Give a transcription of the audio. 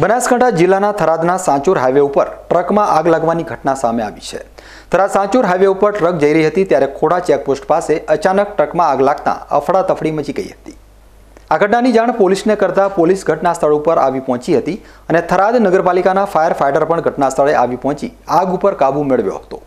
બનાસકાંઠા જિલ્લાના થરાદના સાંચુર હાઈવે ઉપર ટ્રકમાં આગ લાગવાની ઘટના સામે આવી છે થરાદ સાંચુર હાઈવે ઉપર ટ્રક જઈ રહી હતી ત્યારે ખોડા ચેકપોસ્ટ પાસે અચાનક ટ્રકમાં આગ લાગતા અફડાતફડી મચી ગઈ હતી આ ઘટનાની જાણ પોલીસને કરતા પોલીસ ઘટના સ્થળ ઉપર આવી પહોંચી હતી અને થરાદ નગરપાલિકાના ફાયર ફાઈટર પણ ઘટના સ્થળે આવી પહોંચી આગ ઉપર કાબુ મેળવ્યો હતો